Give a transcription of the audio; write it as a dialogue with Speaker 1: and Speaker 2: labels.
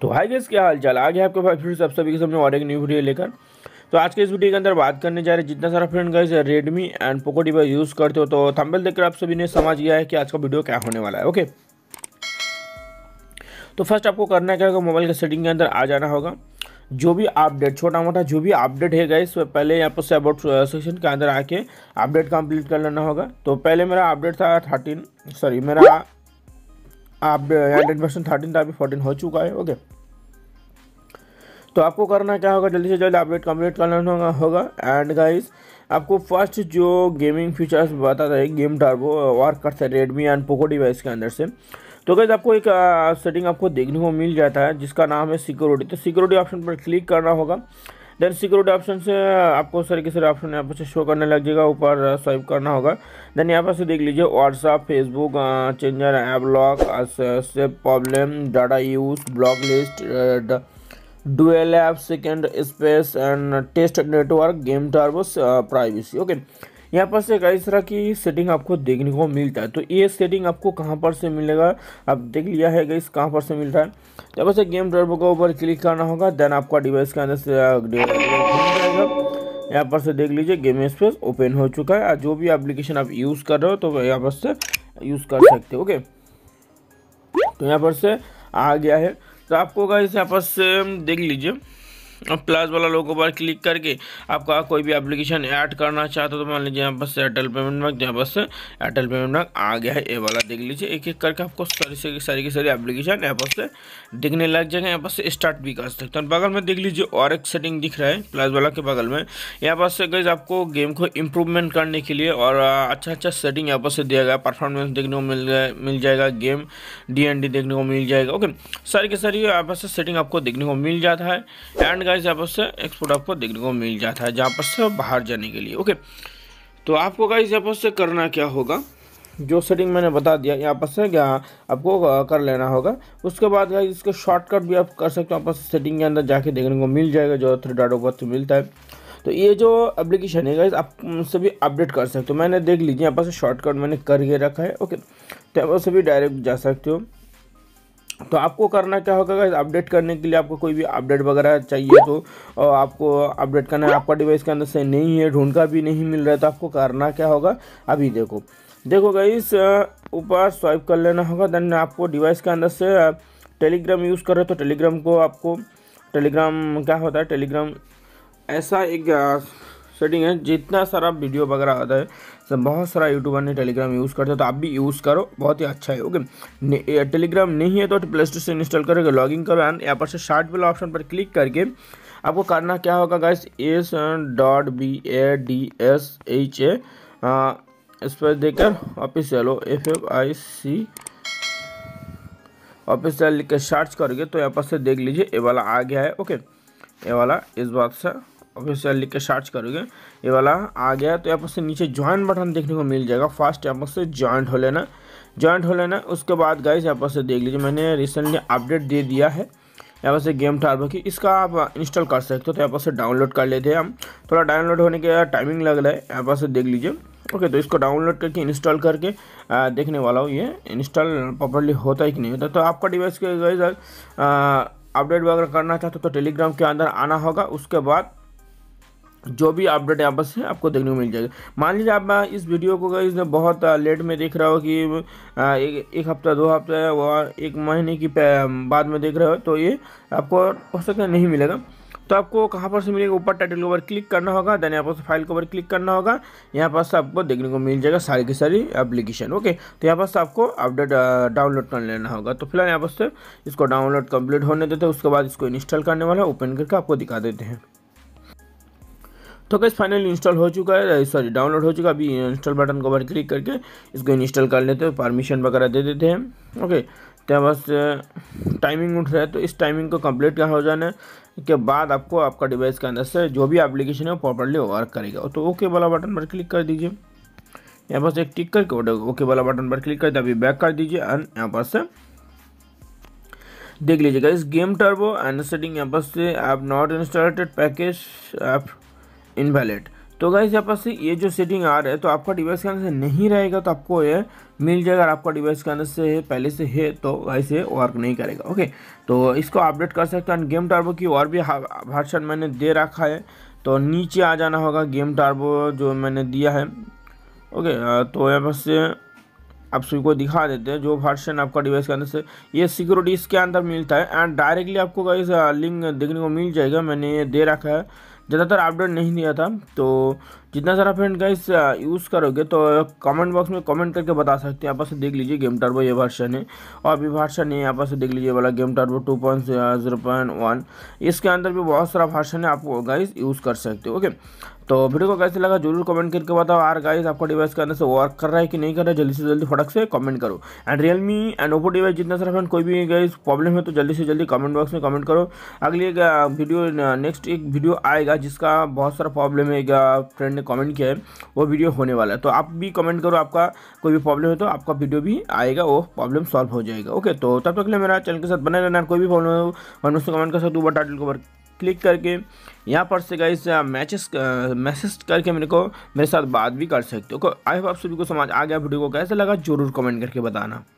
Speaker 1: तो high guess क्या हाल चाल आ गया आपके पास फिर से आप सभी के सामने और एक न्यू वीडियो लेकर तो आज के इस वीडियो के अंदर बात करने जा रहे हैं जितना सारा फ्रेंड गए Redmi and Poco device use करते हो तो थंबनेल देखकर आप सभी ने समझ गया है कि आज का वीडियो क्या होने वाला है ओके तो फर्स्ट आपको करना क्या होगा मोबाइल के सेटिंग के अंदर आ जाना होगा जो भी अपडेट छोटा मोटा जो भी अपडेट है गाइस पहले यहाँ पर से सेक्शन uh, के अंदर आके अपडेट कंप्लीट कर लेना होगा तो पहले मेरा अपडेट था थर्टीन सॉरी मेरा आप एंड्रॉइड परसेंट थर्टीन था अभी फोर्टीन हो चुका है ओके तो आपको करना क्या होगा जल्दी से जल्दी अपडेट कम्प्लीट करना होगा एंड गाइस आपको फर्स्ट जो गेमिंग फीचर्स बताता है गेम टर्बो वर्क करता है रेडमी एंड पोको डिवाइस के अंदर से तो गैस आपको एक सेटिंग uh, आपको देखने को मिल जाता है जिसका नाम है सिक्योरिटी तो सिक्योरिटी ऑप्शन पर क्लिक करना होगा देन सिक्योरिटी ऑप्शन से आपको सर के सर ऑप्शन यहाँ पर से शो करने लग जाएगा ऊपर स्वाइप करना होगा देन यहाँ पर से देख लीजिए WhatsApp Facebook changer app lock से problem data use block list dual app second space and test network game turbo privacy okay यहाँ पर से कई तरह की सेटिंग आपको देखने को मिलता है तो ये सेटिंग आपको कहाँ पर से मिलेगा आप देख लिया है गई कहाँ पर से मिल रहा है जब से गेम ड्राइवर के ऊपर क्लिक करना होगा देन आपका डिवाइस के अंदर से यहाँ पर से देख लीजिए गेम स्पेस ओपन हो चुका है और जो भी एप्लीकेशन आप यूज़ कर रहे हो तो यहाँ पर से यूज़ कर सकते हो ओके तो यहाँ पर से आ गया है तो आपको गाइस यहाँ पर से देख लीजिए प्लस वाला लोगो पर क्लिक करके आपका कोई भी एप्लीकेशन ऐड करना चाहते हो तो मान लीजिए यहाँ पर एयरटेल पेमेंट बैंक यहाँ बस एयरटेल पेमेंट बैंक आ गया है ये वाला देख लीजिए एक एक करके आपको सारी से सारी की सारी एप्लीकेशन यहाँ पर से दिखने लग जाएंगे यहाँ पर से स्टार्ट भी कर सकते हैं तो बगल में देख लीजिए और एक सेटिंग दिख रहा है प्लस वाला के बगल में यहाँ पर से गई आपको गेम को इम्प्रूवमेंट करने के लिए और अच्छा अच्छा सेटिंग यहाँ पर से दिया गया परफॉर्मेंस देखने को मिल गया मिल जाएगा गेम डी देखने को मिल जाएगा ओके सारी की सारी यहाँ पर सेटिंग आपको देखने को मिल जाता है एंड गाइस यहाँ पर से एक्सपोर्ट आपको देखने को मिल जाता है जहाँ पर से बाहर जाने के लिए ओके तो आपको गाइस यहाँ पर से करना क्या होगा जो सेटिंग मैंने बता दिया यहाँ पर से क्या आपको कर लेना होगा उसके बाद गाइस इसको शॉर्टकट भी आप कर सकते हो आप सेटिंग के अंदर जाके देखने को मिल जाएगा जो थ्री डाटो पर मिलता है तो ये जो एप्लीकेशन है गाइस आप उससे भी अपडेट कर सकते हो मैंने देख लीजिए यहाँ पर शॉर्टकट मैंने करके रखा है ओके तो यहाँ पर भी डायरेक्ट जा सकते हो तो आपको करना क्या होगा अपडेट करने के लिए आपको कोई भी अपडेट वगैरह चाहिए तो आपको अपडेट करना है आपका डिवाइस के अंदर से नहीं है ढूंढ का भी नहीं मिल रहा तो आपको करना क्या होगा अभी देखो देखो गाइस ऊपर स्वाइप कर लेना होगा देन आपको डिवाइस के अंदर से टेलीग्राम यूज़ कर रहे हो तो टेलीग्राम को आपको टेलीग्राम क्या होता है टेलीग्राम ऐसा एक सेटिंग है जितना सारा वीडियो वगैरह आता है सब बहुत सारा यूट्यूबर ने टेलीग्राम यूज़ करते हैं तो आप भी यूज़ करो बहुत ही अच्छा है ओके टेलीग्राम नहीं है तो प्ले स्टोर से इंस्टॉल करोगे लॉगिन करो एंड यहाँ पर से शार्ट वाला ऑप्शन पर क्लिक करके आपको करना क्या होगा guys S dot B A D S H A इस पर देकर ऑफिस चलो F F I C office लिख कर सर्च करोगे तो यहाँ पर से देख लीजिए ये वाला आ गया है ओके ये वाला इस बात से ऑफिशियल लिख के सर्च करोगे ये वाला आ गया तो यहाँ पर से नीचे ज्वाइन बटन देखने को मिल जाएगा फर्स्ट यहाँ पर से ज्वाइंट हो लेना ज्वाइंट हो लेना उसके बाद गाइस यहाँ पर से देख लीजिए मैंने रिसेंटली अपडेट दे दिया है यहाँ पर से गेम टार्बो की इसका आप इंस्टॉल कर सकते हो तो यहाँ पर से डाउनलोड कर लेते हैं हम थोड़ा डाउनलोड होने के टाइमिंग लग रहा है यहाँ पर से देख लीजिए ओके तो इसको डाउनलोड करके इंस्टॉल करके आ, देखने वाला हूँ ये इंस्टॉल प्रॉपरली होता है कि नहीं होता तो आपका डिवाइस के गए अपडेट वगैरह करना चाहते हो तो टेलीग्राम तो के अंदर आना होगा उसके बाद जो भी अपडेट यहाँ पर से आपको देखने को मिल जाएगा मान लीजिए आप इस वीडियो को इसमें बहुत लेट में देख रहा हो कि एक, एक हफ्ता दो हफ्ता या और एक महीने की बाद में देख रहे हो तो ये आपको हो सकता है नहीं मिलेगा तो आपको कहाँ पर से मिलेगा ऊपर टाइटल के ऊपर क्लिक करना होगा देन यहाँ पर फाइल के ऊपर क्लिक करना होगा यहाँ पर से आपको देखने को मिल जाएगा सारी की सारी एप्लीकेशन ओके तो यहाँ पर आपको अपडेट डाउनलोड कर लेना होगा तो फिलहाल यहाँ पर से इसको डाउनलोड कंप्लीट होने देते हैं उसके बाद इसको इंस्टॉल करने वाला ओपन करके आपको दिखा देते हैं तो कैसे फाइनली इंस्टॉल हो चुका है सॉरी uh, डाउनलोड हो चुका है अभी इंस्टॉल बटन को बार क्लिक करके इसको इंस्टॉल कर लेते हैं परमिशन वगैरह दे देते हैं ओके तो बस टाइमिंग uh, उठ रहा है तो इस टाइमिंग को कंप्लीट हो जाने के बाद आपको आपका डिवाइस के अंदर से जो भी एप्लीकेशन है वो प्रॉपरली वर्क करेगा तो ओके वाला बटन पर क्लिक कर दीजिए यहाँ पर एक टिक करके ओके वाला बटन पर क्लिक कर दे अभी बैक कर दीजिए एंड यहाँ पर से देख लीजिएगा इस गेम टर्बो एंड सेटिंग यहाँ पर से आप नॉट इंस्टॉलेटेड पैकेज आप इनवैलिड तो अगर यहाँ पास ये जो सेटिंग आ रहा है तो आपका डिवाइस के अंदर से नहीं रहेगा तो आपको ये मिल जाएगा अगर आपका डिवाइस के अंदर से पहले से है तो ऐसे वर्क नहीं करेगा ओके तो इसको अपडेट कर सकते हैं गेम टर्बो की और भी भाषण मैंने दे रखा है तो नीचे आ जाना होगा गेम टर्बो जो मैंने दिया है ओके तो यहाँ पास से आप सभी को दिखा देते हैं जो वर्षन आपका डिवाइस के अंदर से ये सिक्योरिटी इसके अंदर मिलता है एंड डायरेक्टली आपको लिंक देखने को मिल जाएगा मैंने ये दे रखा है ज़्यादातर अपडेट नहीं दिया था तो जितना सारा फ्रेंड गाइस यूज़ करोगे तो कमेंट बॉक्स में कमेंट करके बता सकते हैं आपस से देख लीजिए गेम टर्बो ये वर्षन है और भी वर्षन है आपस से देख लीजिए वाला game turbo two point zero point one इसके अंदर भी बहुत सारा वर्षन है आप गाइस यूज़ कर सकते हो ओके तो वीडियो को कैसे लगा जरूर कमेंट करके बताओ आर गाइस आपका डिवाइस के अंदर से वर्क कर रहा है कि नहीं कर रहा है जल्दी से जल्दी फटक से कमेंट करो and Realme and Oppo device जितना सारा फ्रेंड कोई भी गाइस प्रॉब्लम है तो जल्दी से जल्दी कमेंट बॉक्स में कमेंट करो अगली एक वीडियो नेक्स्ट एक वीडियो आएगा जिसका बहुत सारा प्रॉब्लम है फ्रेंड ने कमेंट किया है वो वीडियो होने वाला है तो आप भी कमेंट करो आपका कोई भी प्रॉब्लम है तो आपका वीडियो भी आएगा वो प्रॉब्लम सॉल्व हो जाएगा ओके तो तब तक के लिए मेरा चैनल के साथ बनाए रहना कोई भी प्रॉब्लम हो कमेंट कर सकते हो बट आर्टिकल को क्लिक करके यहाँ पर से से आप मैचेस मैसेज करके मेरे को मेरे साथ बात भी कर सकते हो आई होप आप सभी को समझ आ गया वीडियो को कैसा लगा जरूर कमेंट करके बताना